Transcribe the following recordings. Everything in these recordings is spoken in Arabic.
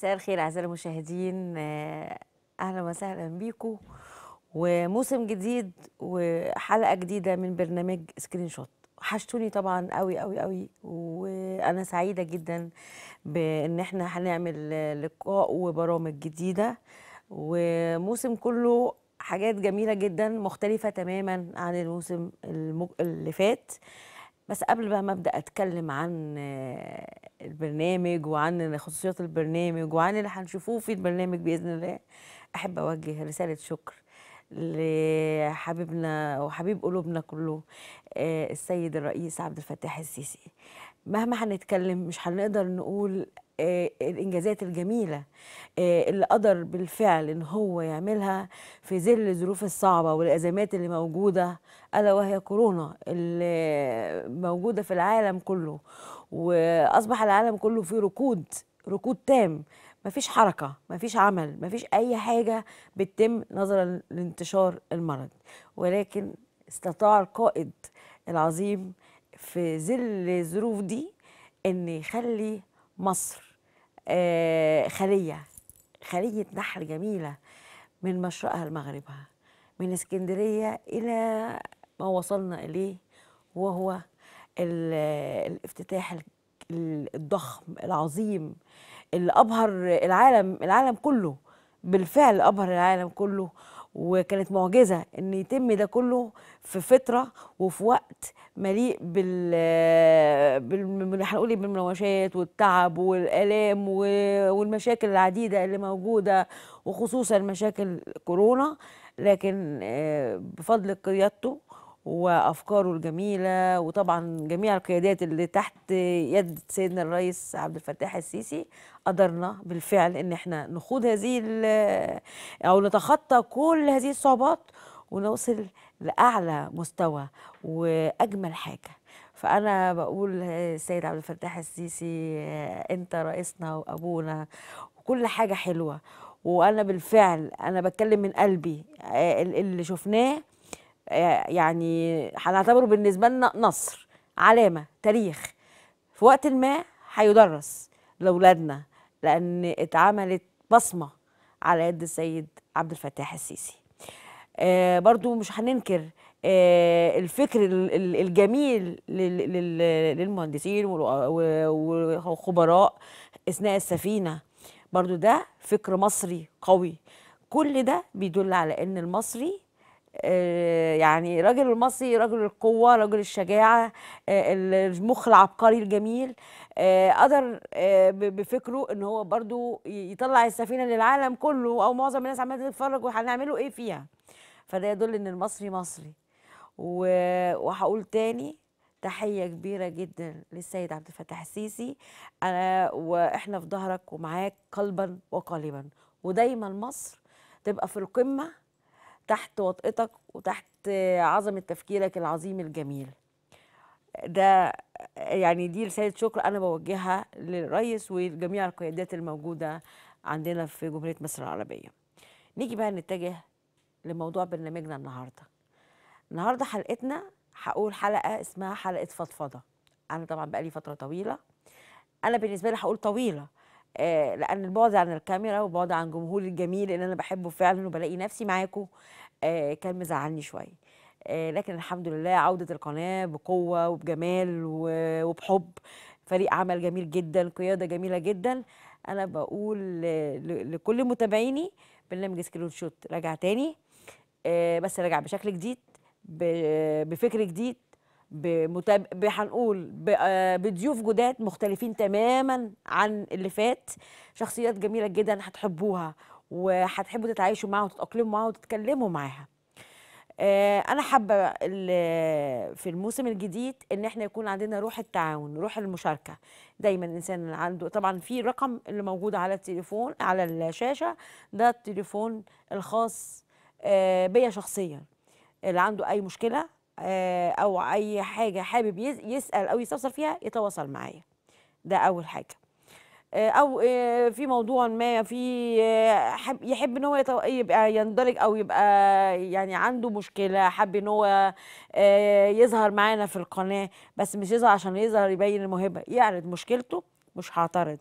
مساء الخير اعزائي المشاهدين آه، اهلا وسهلا بيكم وموسم جديد وحلقه جديده من برنامج سكرين شوت وحشتوني طبعا قوي قوي قوي وانا سعيده جدا بان احنا هنعمل لقاء وبرامج جديده وموسم كله حاجات جميله جدا مختلفه تماما عن الموسم اللي فات آه بس قبل بقى ما ابدا اتكلم عن آه، البرنامج وعن خصوصيات البرنامج وعن اللي هنشوفوه في البرنامج باذن الله احب اوجه رساله شكر لحبيبنا وحبيب قلوبنا كله آه، السيد الرئيس عبد الفتاح السيسي مهما هنتكلم مش هنقدر نقول آه، الانجازات الجميله آه، اللي قدر بالفعل ان هو يعملها في ظل الظروف الصعبه والازمات اللي موجوده الا وهي كورونا اللي موجوده في العالم كله واصبح العالم كله في ركود ركود تام مفيش حركه مفيش عمل مفيش اي حاجه بتتم نظرا لانتشار المرض ولكن استطاع القائد العظيم في ظل الظروف دي ان يخلي مصر آه، خلية خلية نحر جميلة من مشرقها لمغربها من اسكندرية إلى ما وصلنا إليه وهو الافتتاح الضخم العظيم اللي أبهر العالم العالم كله بالفعل أبهر العالم كله وكانت معجزه ان يتم ده كله في فتره وفي وقت مليء بال آه، بال هنقول إيه، بالمناوشات والتعب والالام والمشاكل العديده اللي موجوده وخصوصا مشاكل كورونا لكن آه، بفضل قيادته وافكاره الجميله وطبعا جميع القيادات اللي تحت يد سيدنا الرئيس عبد الفتاح السيسي قدرنا بالفعل ان احنا نخوض هذه او نتخطى كل هذه الصعوبات ونوصل لاعلى مستوى واجمل حاجه فانا بقول السيد عبد الفتاح السيسي انت رئيسنا وابونا وكل حاجه حلوه وانا بالفعل انا بتكلم من قلبي اللي شفناه آه، يعني هنعتبره بالنسبه لنا نصر علامه تاريخ في وقت ما هيدرس لاولادنا لان اتعملت بصمه على يد السيد عبد الفتاح السيسي آه، برضو مش هننكر آه، الفكر الجميل للمهندسين والخبراء اثناء السفينه برضو ده فكر مصري قوي كل ده بيدل على ان المصري آه، يعني راجل المصري رجل القوة راجل الشجاعة آه، المخ العبقري الجميل آه، قدر بفكره ان هو برضو يطلع السفينة للعالم كله او معظم الناس عمالة تتفرج وهنعمله ايه فيها فده يدل ان المصري مصري وهقول تاني تحية كبيرة جدا للسيد عبد الفتاح السيسي أنا وإحنا في ظهرك ومعاك قلبا وقالبا ودايما مصر تبقى في القمة تحت وطئتك وتحت عظمة تفكيرك العظيم الجميل ده يعني دي رسالة شكر أنا بوجهها للريس ولجميع القيادات الموجودة عندنا في جمهورية مصر العربية نيجي بقى نتجه لموضوع برنامجنا النهاردة النهاردة حلقتنا هقول حلقة اسمها حلقة فضفضة أنا طبعا بقى لي فترة طويلة أنا بالنسبة لي هقول طويلة آه، لان البعد عن الكاميرا وبعد عن جمهور الجميل اللي انا بحبه فعلا وبلاقي نفسي معاكم آه، كان مزعلني شويه آه، لكن الحمد لله عودة القناة بقوة وبجمال وبحب فريق عمل جميل جدا قيادة جميلة جدا أنا بقول لكل متابعيني برنامج سكرين شوت راجع تاني بس راجع بشكل جديد بفكر جديد بمتاب... هنقول ب... آه، بضيوف جداد مختلفين تماما عن اللي فات شخصيات جميله جدا هتحبوها وهتحبوا تتعايشوا معاها وتتاقلموا معاها وتتكلموا معاها آه، انا حابه في الموسم الجديد ان احنا يكون عندنا روح التعاون روح المشاركه دايما الانسان عنده طبعا في رقم اللي موجود على التليفون على الشاشه ده التليفون الخاص آه، بيا شخصيا اللي عنده اي مشكله آه، او اي حاجه حابب يسال او يستفسر فيها يتواصل معايا ده اول حاجه آه، او آه، في موضوع ما في يحب ان هو يبقى يندرج او يبقى يعني عنده مشكله حب ان هو يظهر معانا في القناه بس مش يظهر عشان يظهر يبين الموهبه يعرض مشكلته مش هعترض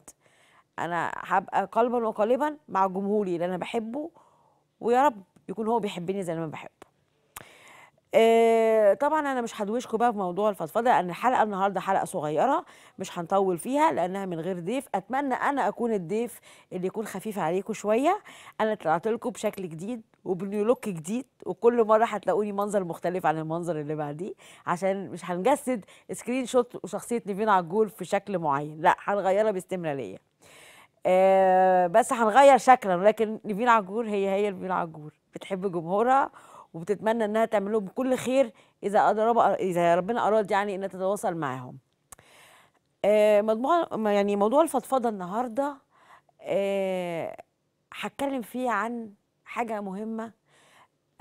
انا هبقى قلبا وقالبا مع جمهوري اللي انا بحبه ويا رب يكون هو بيحبني زي ما انا بحبه آه، طبعا انا مش هدوشكم بقى في موضوع الفضفضه لان الحلقه النهارده حلقه صغيره مش هنطول فيها لانها من غير ضيف اتمنى انا اكون الضيف اللي يكون خفيف عليكم شويه انا طلعت لكم بشكل جديد وبنيو لوك جديد وكل مره هتلاقوني منظر مختلف عن المنظر اللي بعديه عشان مش هنجسد سكرين شوت وشخصيه نيفين عجول في شكل معين لا هنغيرها باستمراريه آه بس هنغير شكلا ولكن نيفين عجول هي هي نيفين عجول بتحب جمهورها وبتتمنى انها تعمل لهم كل خير اذا اذا ربنا اراد يعني انها تتواصل معاهم آه يعني موضوع الفضفضه النهارده آه، هتكلم فيه عن حاجه مهمه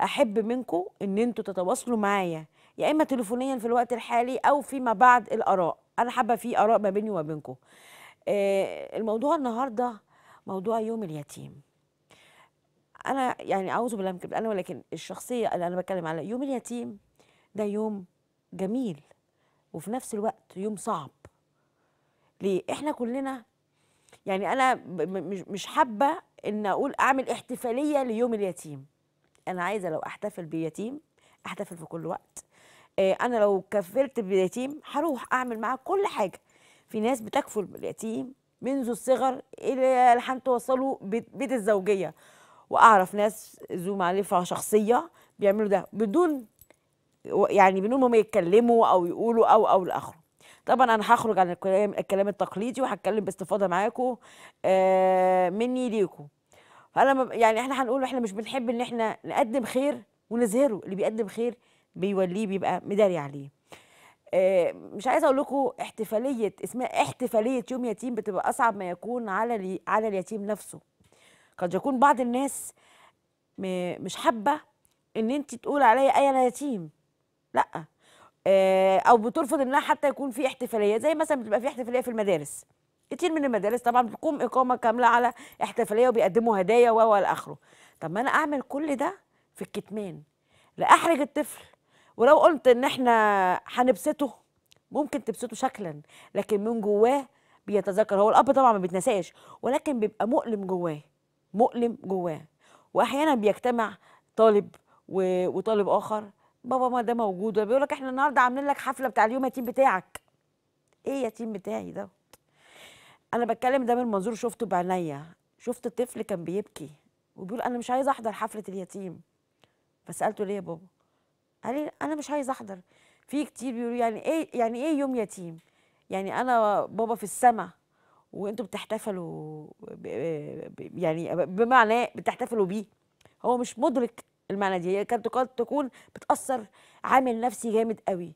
احب منكم ان انتوا تتواصلوا معايا يا اما تليفونيا في الوقت الحالي او فيما بعد الاراء انا حابه في اراء ما بيني وما بينكم آه، الموضوع النهارده موضوع يوم اليتيم انا يعني اعوذ بالله من انا ولكن الشخصيه اللي انا بتكلم على يوم اليتيم ده يوم جميل وفي نفس الوقت يوم صعب ليه احنا كلنا يعني انا مش حابه ان اقول اعمل احتفاليه ليوم اليتيم انا عايزه لو احتفل بيتيم احتفل في كل وقت آه، انا لو كفلت بيتيم هروح اعمل معاه كل حاجه في ناس بتكفل باليتيم منذ الصغر الى لحد توصلوا بيت الزوجيه واعرف ناس ذو معرفه شخصيه بيعملوا ده بدون يعني بدون ما يتكلموا او يقولوا او او لاخره طبعا انا هخرج عن الكلام الكلام التقليدي وهتكلم باستفاضه معاكم آه مني ليكم فانا يعني احنا هنقول احنا مش بنحب ان احنا نقدم خير ونظهره اللي بيقدم خير بيوليه بيبقى مداري عليه آه مش عايزه اقول لكم احتفاليه اسمها احتفاليه يوم يتيم بتبقى اصعب ما يكون على على اليتيم نفسه قد يكون بعض الناس مش حابه ان انت تقول عليا اي انا يتيم لا آه، او بترفض انها حتى يكون في احتفاليه زي مثلا بتبقى في احتفاليه في المدارس كتير من المدارس طبعا بتقوم اقامه كامله على احتفاليه وبيقدموا هدايا و الى اخره طب ما انا اعمل كل ده في الكتمان لا احرج الطفل ولو قلت ان احنا هنبسطه ممكن تبسطه شكلا لكن من جواه بيتذكر هو الاب طبعا ما بيتنساش ولكن بيبقى مؤلم جواه مؤلم جواه واحيانا بيجتمع طالب وطالب اخر بابا ما ده موجود بيقول لك احنا النهارده عاملين لك حفله بتاع اليوم يتيم بتاعك ايه يتيم بتاعي ده انا بتكلم ده من منظور شفته بعينيا شفت الطفل كان بيبكي وبيقول انا مش عايز احضر حفله اليتيم فسالته ليه يا بابا قال لي انا مش عايز احضر في كتير بيقولوا يعني ايه يعني ايه يوم يتيم يعني انا بابا في السما وانتوا بتحتفلوا ب... يعني بمعنى بتحتفلوا بيه هو مش مدرك المعنى دي هي كانت قد تكون بتاثر عامل نفسي جامد قوي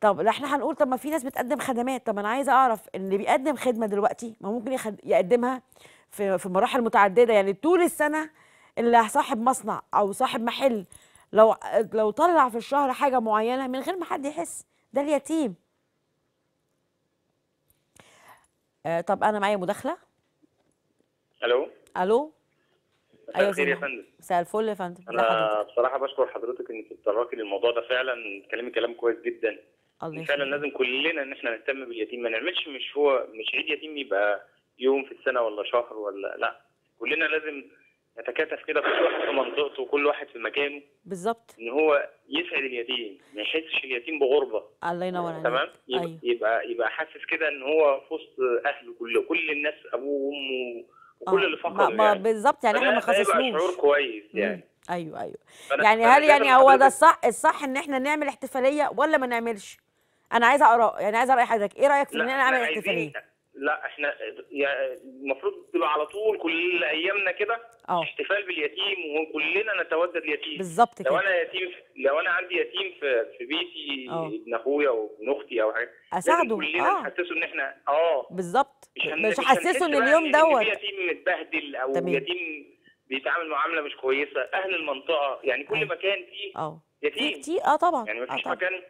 طب احنا هنقول طب ما في ناس بتقدم خدمات طب انا عايزه اعرف اللي بيقدم خدمه دلوقتي ما ممكن يقدمها في في مراحل متعدده يعني طول السنه اللي صاحب مصنع او صاحب محل لو لو طلع في الشهر حاجه معينه من غير ما حد يحس ده اليتيم آه، طب انا معايا مداخله الو الو ايوه خير يا فندم مساء الفل يا فندم انا بصراحه بشكر حضرتك انك اتطرقتي للموضوع ده فعلا كلامي كلام كويس جدا الله فعلا لازم كلنا ان احنا نهتم باليتيم ما نعملش مش هو مش عيد يتيم يبقى يوم في السنه ولا شهر ولا لا كلنا لازم يتكاتف كده كل واحد في منطقته وكل واحد في مكانه بالظبط ان هو يسعد اليتيم ما يحسش اليتيم بغربه الله ينور عليك تمام يبقى أيوه. يبقى, يبقى حاسس كده ان هو في وسط اهله كله كل الناس ابوه وامه وكل آه. اللي فقده ما يعني. بالظبط يعني احنا ما خصصناش شعور كويس يعني مم. ايوه ايوه يعني هل يعني هو ده الصح الصح ان احنا نعمل احتفاليه ولا ما نعملش انا عايزه اراء يعني عايزه راي حضرتك ايه رايك في ان احنا نعمل احتفاليه لا احنا المفروض تبقى على طول كل ايامنا كده اه. احتفال باليتيم وكلنا نتودد اليتيم بالظبط كده لو انا يتيم لو انا عندي يتيم في في بيتي اه. ابن اخويا وابن اختي او حاجه اساعده كلنا اه. نحسسه ان احنا اه بالظبط مش هحسسه ان اليوم دوت يتيم متبهدل او تمام. يتيم بيتعامل معامله مش كويسه اهل المنطقه يعني كل أوه. مكان فيه اه يتيم كتير اه طبعا يعني مفيش مكان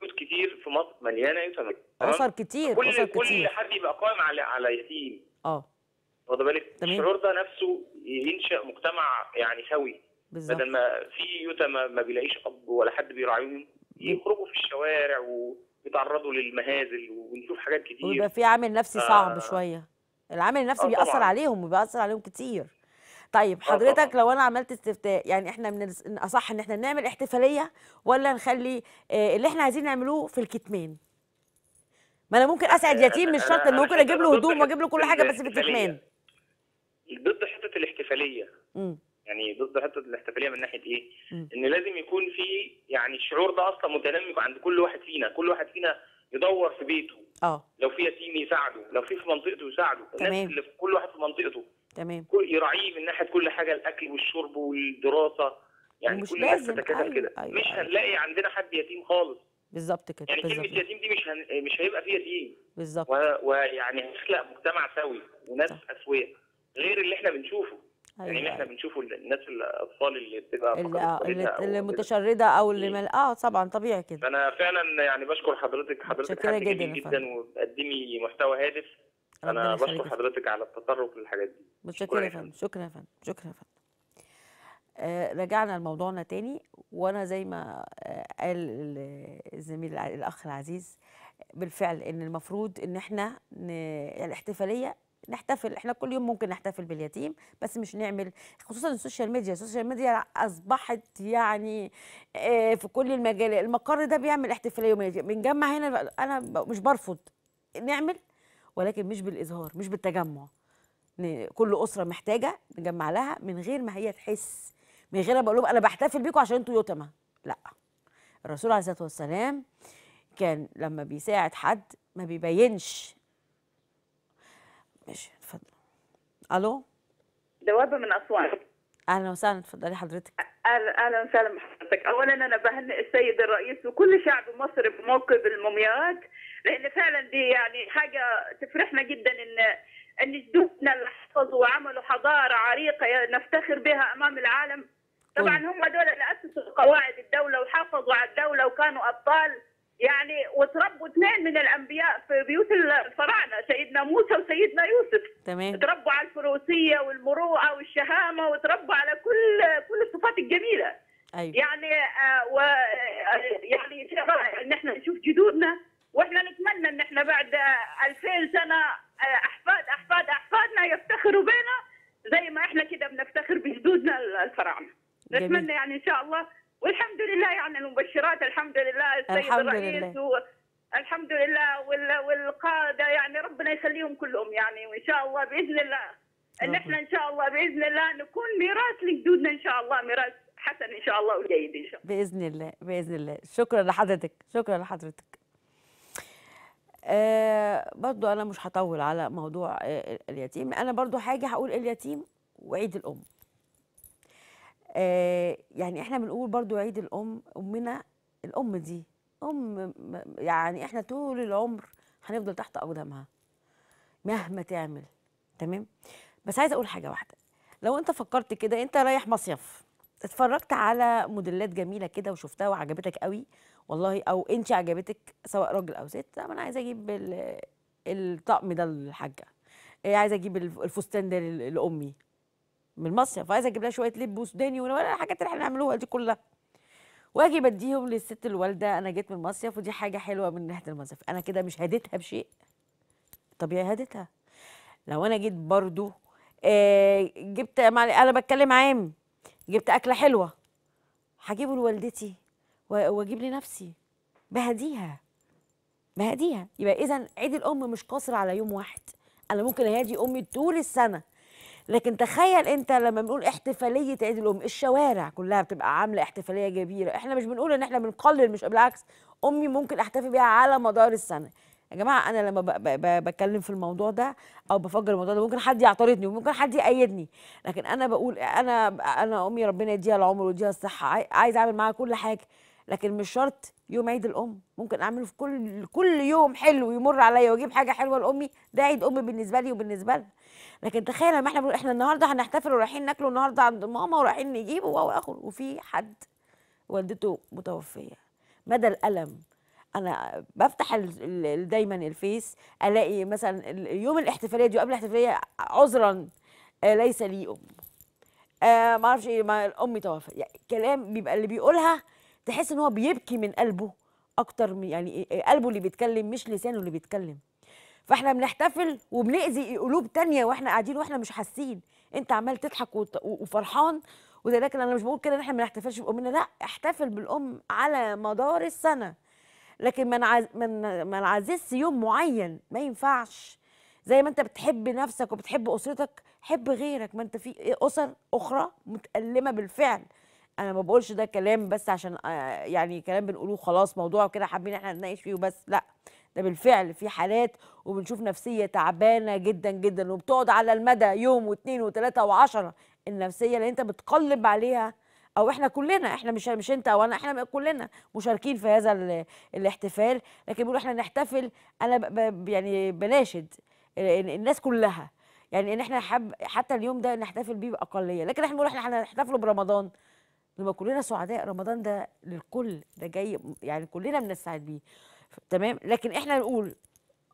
بيوت كتير في مصر مليانه يتامى اسر كتير كل أسر كل كتير. حد يبقى قائم على على يتيم اه واخد بالك الشعور ده نفسه ينشا مجتمع يعني سوي بالظبط بدل ما في يتامى ما بيلاقيش اب ولا حد بيراعيهم يخرجوا في الشوارع ويتعرضوا للمهازل ونشوف حاجات كتير ويبقى في عامل نفسي آه. صعب شويه العامل النفسي آه بيأثر عليهم وبيأثر عليهم كتير طيب آه، حضرتك لو انا عملت استفتاء يعني احنا من الاصح ان احنا نعمل احتفاليه ولا نخلي آه، اللي احنا عايزين نعمله في الكتمان ما انا ممكن اسعد آه، يتيم مش شرط ممكن اجيب له هدوم واجيب له كل حاجه بس في الكتمان ضد حته الاحتفاليه امم يعني ضد حته الاحتفاليه من ناحيه ايه؟ م. ان لازم يكون في يعني الشعور ده اصلا متنمي عند كل واحد فينا، كل واحد فينا يدور في بيته اه لو في يتيم يساعده، لو في في منطقته يساعده، الناس اللي في كل واحد في منطقته تمام كل يراعيه من ناحيه كل حاجه الاكل والشرب والدراسه يعني مش كل حاجه تتكافل أيوة، كده أيوة. مش أيوة. هنلاقي عندنا حد يتيم خالص بالظبط كده يعني كلمه يتيم دي مش هن... مش هيبقى فيه يتيم بالظبط ويعني هنخلق مجتمع سوي وناس اسويه غير اللي احنا بنشوفه يعني أيوة، احنا بنشوفه الناس الاطفال اللي بتبقى اللي, اللي متشرده او اللي مل... اه طبعا طبيعي كده انا فعلا يعني بشكر حضرتك حضرتك حد جدا جدا, جداً وبتقدمي محتوى هادف انا بشكر حضرتك على التطرق للحاجات دي شكرا يا فندم شكرا يا فندم شكرا يا فندم آه، رجعنا لموضوعنا تاني وانا زي ما آه، قال الزميل الاخ العزيز بالفعل ان المفروض ان احنا ن... الاحتفاليه نحتفل احنا كل يوم ممكن نحتفل باليتيم بس مش نعمل خصوصا السوشيال ميديا السوشيال ميديا اصبحت يعني آه، في كل المجال المقر ده بيعمل احتفاليه يوميه بنجمع هنا انا مش برفض نعمل ولكن مش بالإظهار مش بالتجمع كل أسرة محتاجة نجمع لها من غير ما هي تحس من غير ما بقول لهم أنا بحتفل بيكم عشان أنتوا يتمه لا الرسول عليه الصلاة والسلام كان لما بيساعد حد ما بيبينش ماشي اتفضل الو دوابه من اسوان اهلا وسهلا اتفضلي حضرتك اهلا وسهلا بحضرتك اولا انا بهنئ السيد الرئيس وكل شعب مصر بموقف المومياوات لان فعلا دي يعني حاجه تفرحنا جدا ان ان جدودنا اللي حفظوا وعملوا حضاره عريقه نفتخر بها امام العالم طبعا هم دول اللي اسسوا قواعد الدوله وحافظوا على الدوله وكانوا ابطال يعني وتربوا اثنين من الانبياء في بيوت الفراعنه سيدنا موسى وسيدنا يوسف تمام تربوا على الفروسيه والمروءه والشهامه وتربوا على كل كل الصفات الجميله أيوة. يعني آه و آه، يعني ان احنا نشوف جدودنا واحنا نتمنى ان احنا بعد 2000 سنه آه، احفاد احفاد احفادنا يفتخروا بينا زي ما احنا كده بنفتخر بجدودنا الفراعنه نتمنى يعني ان شاء الله والحمد لله يعني المبشرات الحمد لله السيد الحمد الرئيس لله. و... الحمد لله وال... والقاده يعني ربنا يخليهم كلهم يعني وان شاء الله باذن الله ان احنا ان شاء الله باذن الله نكون ميراث لجدودنا ان شاء الله ميراث حسن ان شاء الله وجيد ان شاء الله باذن الله باذن الله شكرا لحضرتك شكرا لحضرتك آه، برضو انا مش هطول على موضوع آه، اليتيم انا برضو حاجه هقول اليتيم وعيد الام آه، يعني احنا بنقول برضو عيد الام امنا الام دي ام يعني احنا طول العمر هنفضل تحت اقدامها مهما تعمل تمام بس عايزه اقول حاجه واحده لو انت فكرت كده انت رايح مصيف اتفرجت على موديلات جميله كده وشفتها وعجبتك قوي والله او انت عجبتك سواء راجل او ست طب انا عايزه اجيب الطقم ده للحاجه إيه، عايزه اجيب الفستان ده لامي من المصيف فعايزه اجيب لها شويه لب وسوداني والحاجات الحاجات اللي احنا بنعملوها دي كلها واجي بديهم للست الوالده انا جيت من المصيف ودي حاجه حلوه من ناحيه المصيف انا كده مش هديتها بشيء طبيعي هديتها لو انا جيت برضو آه جبت انا بتكلم عام جبت اكله حلوه هجيبه لوالدتي واجيب لي نفسي بهديها بهديها يبقى اذا عيد الام مش قاصر على يوم واحد انا ممكن اهدي امي طول السنه لكن تخيل انت لما بنقول احتفاليه عيد الام الشوارع كلها بتبقى عامله احتفاليه كبيره احنا مش بنقول ان احنا بنقلل مش بالعكس امي ممكن احتفي بيها على مدار السنه يا جماعه انا لما بتكلم في الموضوع ده او بفجر الموضوع ده ممكن حد يعترضني وممكن حد يأيدني لكن انا بقول انا انا امي ربنا يديها العمر ويديها الصحه عايز اعمل معاها كل حاجه لكن مش شرط يوم عيد الام ممكن اعمله في كل كل يوم حلو يمر عليا واجيب حاجه حلوه لامي ده عيد امي بالنسبه لي وبالنسبه لها لكن تخيل لما احنا بنقول احنا النهارده هنحتفل ورايحين ناكله النهارده عند ماما ورايحين نجيبه اخر وفي حد والدته متوفيه مدى الالم انا بفتح دايما الفيس الاقي مثلا يوم الاحتفاليه دي وقبل الاحتفاليه عذرا آه، ليس لي ام آه ما اعرفش ايه امي توفت يعني كلام بيبقى اللي بيقولها تحس ان هو بيبكي من قلبه اكتر من يعني إيه، إيه، قلبه اللي بيتكلم مش لسانه اللي بيتكلم فاحنا بنحتفل وبنأذي قلوب تانية واحنا قاعدين واحنا مش حاسين انت عمال تضحك وفرحان وفرحان لكن انا مش بقول كده ان احنا ما نحتفلش بامنا لا احتفل بالام على مدار السنه لكن ما منعز... من... نعززش يوم معين ما ينفعش زي ما انت بتحب نفسك وبتحب اسرتك حب غيرك ما انت في اسر اخرى متالمه بالفعل انا ما بقولش ده كلام بس عشان آه، يعني كلام بنقوله خلاص موضوع كده حابين احنا نناقش فيه وبس لا ده بالفعل في حالات وبنشوف نفسيه تعبانه جدا جدا وبتقعد على المدى يوم واثنين وثلاثه وعشرة النفسيه اللي انت بتقلب عليها او احنا كلنا احنا مش مش انت او انا احنا كلنا مشاركين في هذا الاحتفال لكن بيقولوا احنا نحتفل انا ب يعني بناشد الناس كلها يعني ان احنا حب حتى اليوم ده نحتفل بيه باقليه لكن احنا بنقول احنا هنحتفلوا برمضان نبقى كلنا سعداء رمضان ده للكل ده جاي يعني كلنا بنستعد بيه تمام لكن احنا نقول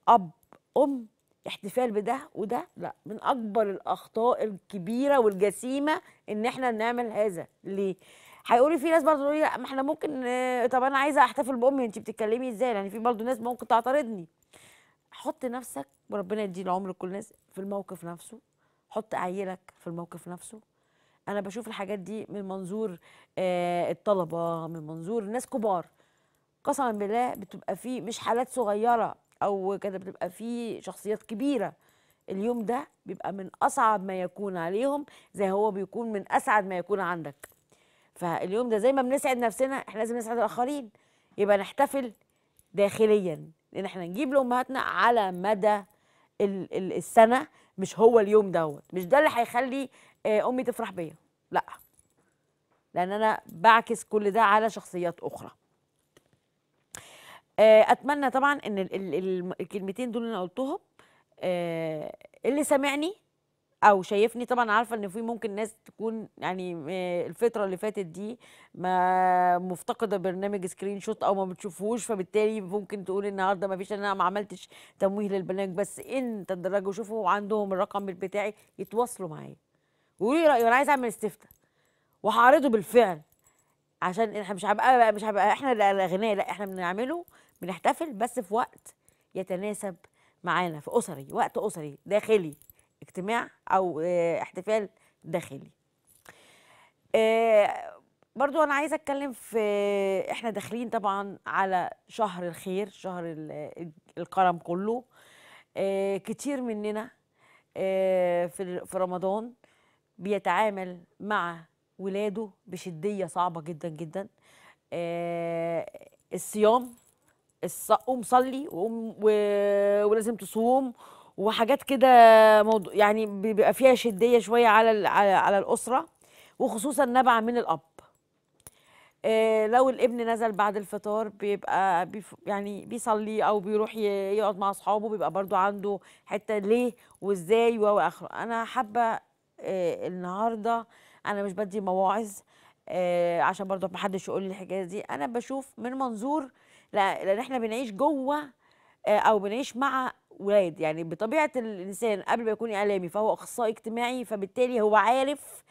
اب ام احتفال بده وده لا من اكبر الاخطاء الكبيره والجسيمه ان احنا نعمل هذا ليه هيقولي في ناس برضه تقول لا ما احنا ممكن طب انا عايزه احتفل بامي انت بتتكلمي ازاي يعني في برضه ناس ممكن تعترضني حط نفسك وربنا يدي العمر لكل الناس في الموقف نفسه حط عيلك في الموقف نفسه انا بشوف الحاجات دي من منظور آه، الطلبه من منظور ناس كبار قسما بالله بتبقى فيه مش حالات صغيره او كده بتبقى فيه شخصيات كبيره اليوم ده بيبقى من اصعب ما يكون عليهم زي هو بيكون من اسعد ما يكون عندك فاليوم ده زي ما بنسعد نفسنا احنا لازم نسعد الاخرين يبقى نحتفل داخليا لان احنا نجيب لامهاتنا على مدى السنه مش هو اليوم دوت مش ده اللي هيخلي آه، امي تفرح بيا لا لان انا بعكس كل ده على شخصيات اخرى آه، اتمنى طبعا ان الكلمتين دول اللي انا قلتهم آه، اللي سامعني او شايفني طبعا عارفه ان في ممكن ناس تكون يعني آه، الفتره اللي فاتت دي ما مفتقده برنامج سكرين شوت او ما بتشوفهوش فبالتالي ممكن تقول النهارده ما فيش انا ما عملتش تمويه للبرنامج بس ان تدرجوا شوفوا عندهم الرقم بتاعي يتواصلوا معايا وقولوا لي رايي وانا عايز اعمل استفتاء وهعرضه بالفعل عشان احنا مش هبقى مش هبقى احنا الاغنياء لا احنا بنعمله بنحتفل بس في وقت يتناسب معانا في اسري وقت اسري داخلي اجتماع او آه، احتفال داخلي آه، برضو انا عايزه اتكلم في احنا داخلين طبعا على شهر الخير شهر الكرم كله آه، كتير مننا في رمضان بيتعامل مع ولاده بشديه صعبه جدا جدا آه الصيام قوم صلي وقوم و... ولازم تصوم وحاجات كده موضوع يعني بيبقى فيها شديه شويه على ال... على الاسره وخصوصا نبع من الاب آه لو الابن نزل بعد الفطار بيبقى بيف يعني بيصلي او بيروح يقعد مع اصحابه بيبقى برضو عنده حته ليه وازاي واخره انا حابه آه، النهارده انا مش بدي مواعظ آه، عشان برضه محدش يقول لي الحكايه دي انا بشوف من منظور لان احنا بنعيش جوه آه، او بنعيش مع ولاد يعني بطبيعه الانسان قبل ما يكون اعلامي فهو اخصائي اجتماعي فبالتالي هو عارف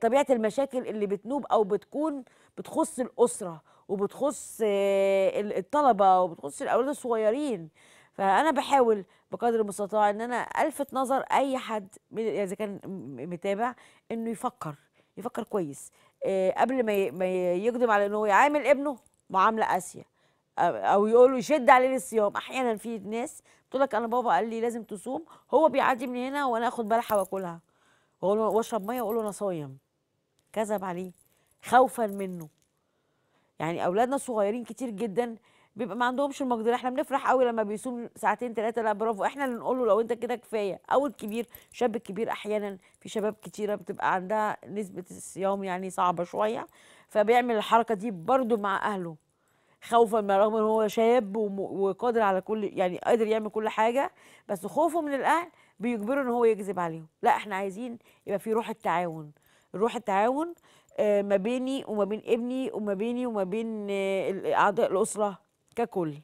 طبيعه المشاكل اللي بتنوب او بتكون بتخص الاسره وبتخص الطلبه وبتخص الاولاد الصغيرين فانا بحاول بقدر المستطاع ان انا الفت نظر اي حد يعني اذا كان متابع انه يفكر يفكر كويس قبل ما ما يقدم على انه يعامل ابنه معامله قاسيه او يقول له يشد عليه للصيام احيانا في ناس بتقول لك انا بابا قال لي لازم تصوم هو بيعدي من هنا وانا اخد بلحه واكلها واقول له واشرب ميه واقول له انا صايم كذب عليه خوفا منه يعني اولادنا الصغيرين كتير جدا بيبقى ما عندهمش المقدره احنا بنفرح قوي لما بيصوم ساعتين ثلاثه لا برافو احنا اللي نقول له لو انت كده كفايه او الكبير شاب الكبير احيانا في شباب كتيره بتبقى عندها نسبه الصيام يعني صعبه شويه فبيعمل الحركه دي برده مع اهله خوفا من رغم ان هو شاب وقادر على كل يعني قادر يعمل كل حاجه بس خوفه من الاهل بيجبره ان هو يكذب عليهم لا احنا عايزين يبقى في روح التعاون روح التعاون آه، ما بيني وما بين ابني وما بيني وما بين آه، اعضاء الاسره ككل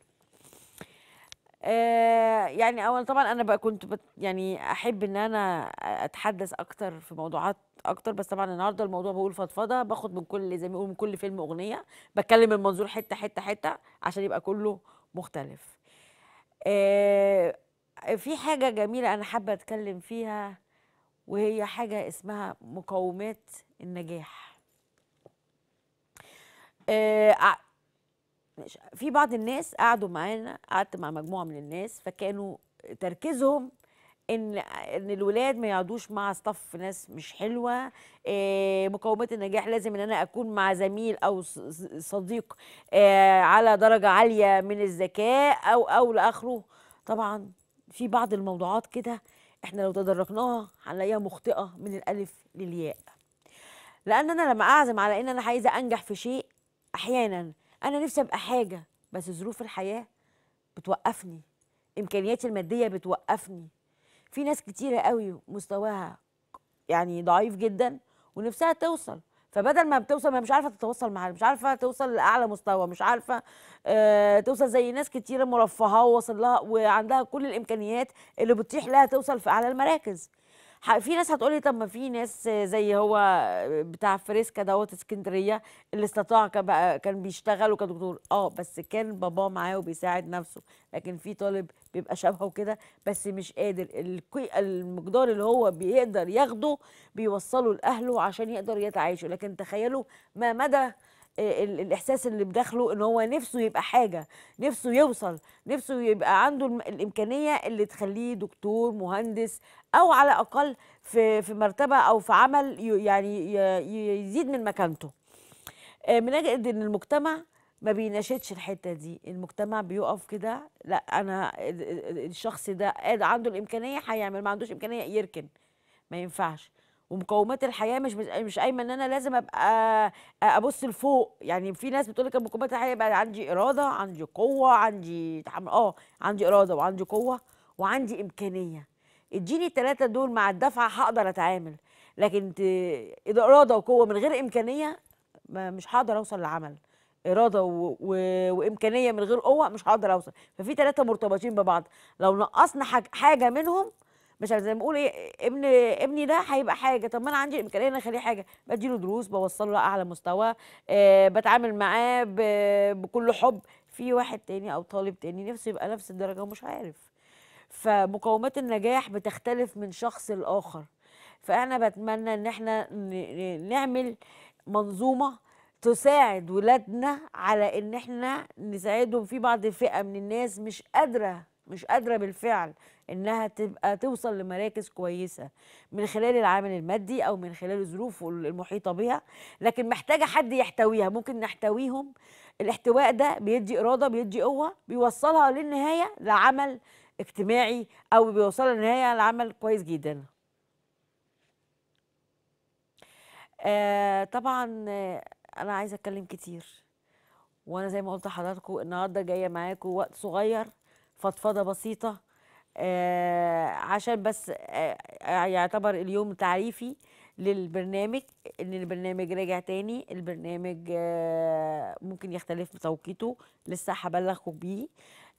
آه، يعني اولا طبعا انا بقى كنت بت يعني احب ان انا اتحدث اكتر في موضوعات اكتر بس طبعا النهارده الموضوع بقول فضفضه باخد من كل زي ما يقولوا من كل فيلم اغنيه بتكلم من منظور حته حته حته عشان يبقى كله مختلف آه، في حاجه جميله انا حابه اتكلم فيها وهي حاجه اسمها مقومات النجاح آه، في بعض الناس قعدوا معانا قعدت مع مجموعه من الناس فكانوا تركيزهم ان ان الولاد ما يقعدوش مع صف ناس مش حلوه آه، مقومات النجاح لازم ان انا اكون مع زميل او صديق آه، على درجه عاليه من الذكاء او او لاخره طبعا في بعض الموضوعات كده احنا لو تدركناها هنلاقيها مخطئه من الالف للياء لان انا لما اعزم على ان انا عايزه انجح في شيء احيانا انا نفسي ابقى حاجه بس ظروف الحياه بتوقفني امكانياتي الماديه بتوقفني في ناس كتيره قوي مستواها يعني ضعيف جدا ونفسها توصل فبدل ما بتوصل ما مش عارفه تتواصل معاها مش عارفه توصل لاعلى مستوى مش عارفه آه توصل زي ناس كتيره مرفهه ووصل لها وعندها كل الامكانيات اللي بتتيح لها توصل في اعلى المراكز في ناس هتقول لي طب ما في ناس زي هو بتاع فريسكا دوت اسكندريه اللي استطاع كان بقى كان بيشتغل وكان دكتور اه بس كان باباه معاه وبيساعد نفسه لكن في طالب بيبقى شبهه وكده بس مش قادر المقدار اللي هو بيقدر ياخده بيوصله لاهله عشان يقدر يتعايشوا لكن تخيلوا ما مدى آه، الاحساس اللي بداخله ان هو نفسه يبقى حاجه نفسه يوصل نفسه يبقى عنده الامكانيه اللي تخليه دكتور مهندس او على الاقل في في مرتبه او في عمل يعني يزيد من مكانته بنجد آه، ان المجتمع ما بيناشدش الحته دي المجتمع بيقف كده لا انا الشخص ده عنده الامكانيه هيعمل ما عندوش امكانيه يركن ما ينفعش ومقومات الحياه مش مش قايمه ان انا لازم ابقى ابص لفوق يعني في ناس بتقول لك مقومات الحياه يبقى عندي اراده عندي قوه عندي اه عندي اراده وعندي قوه وعندي امكانيه اديني الثلاثه دول مع الدفعه هقدر اتعامل لكن اذا اراده وقوه من غير امكانيه مش هقدر اوصل لعمل اراده و... و... وامكانيه من غير قوه مش هقدر اوصل ففي ثلاثه مرتبطين ببعض لو نقصنا حاجه منهم مش زي ما بقول ايه ابن ابني ده هيبقى حاجه طب ما انا عندي امكانيه اني اخليه حاجه بديله دروس بوصله لاعلى مستوى أه بتعامل معاه بكل حب في واحد تاني او طالب تاني نفسه يبقى نفس الدرجه ومش عارف فمقومات النجاح بتختلف من شخص لاخر فانا بتمنى ان احنا نعمل منظومه تساعد ولادنا على ان احنا نساعدهم في بعض فئه من الناس مش قادره مش قادرة بالفعل إنها تبقى توصل لمراكز كويسة من خلال العامل المادي أو من خلال الظروف المحيطة بها لكن محتاجة حد يحتويها ممكن نحتويهم الاحتواء ده بيدي إرادة بيدي قوة بيوصلها للنهاية لعمل اجتماعي أو بيوصلها للنهاية لعمل كويس جدا آه طبعا أنا عايزة أتكلم كتير وانا زي ما قلت لحضراتكم النهارده جايه معاكم وقت صغير فضفضه بسيطه آه عشان بس آه،, آه يعتبر اليوم تعريفي للبرنامج ان البرنامج راجع تاني البرنامج آه ممكن يختلف بتوقيته لسه هبلغكم بيه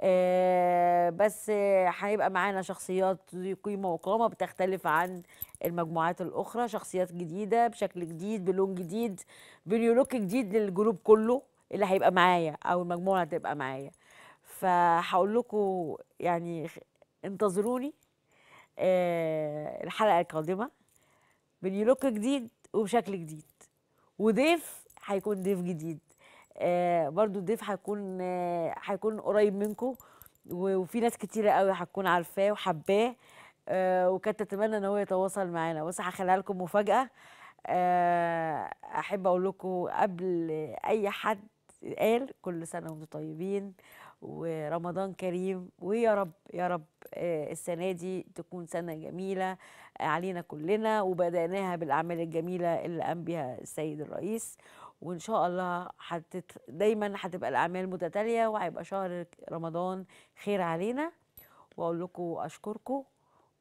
آه بس آه، هيبقى آه معانا شخصيات ذي قيمه وقامه بتختلف عن المجموعات الاخرى شخصيات جديده بشكل جديد بلون جديد بنيولوك جديد للجروب كله اللي هيبقى معايا او المجموعه اللي هتبقى معايا فهقول لكم يعني انتظروني آه، الحلقه القادمه بنيلوك جديد وبشكل جديد وضيف هيكون ضيف جديد آه، برضو الضيف هيكون آه، هيكون قريب منكم وفي ناس كتيره قوي هتكون عارفاه وحباه وكانت تتمنى ان هو يتواصل معانا بس هخليها لكم مفاجاه احب اقول لكم قبل اي حد قال كل سنه وانتم طيبين ورمضان كريم ويا رب يا رب آه، السنة دي تكون سنة جميلة آه، علينا كلنا وبدأناها بالأعمال الجميلة اللي قام بها السيد الرئيس وإن شاء الله حتت دايما هتبقى الأعمال متتالية وهيبقى شهر رمضان خير علينا وأقول لكم أشكركم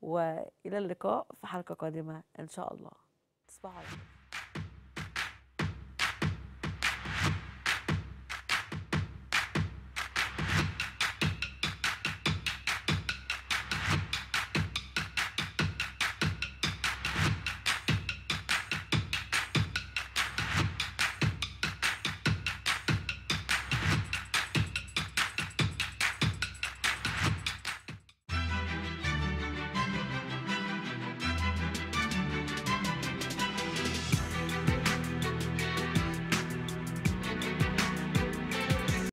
وإلى اللقاء في حلقة قادمة إن شاء الله تصبحوا على خير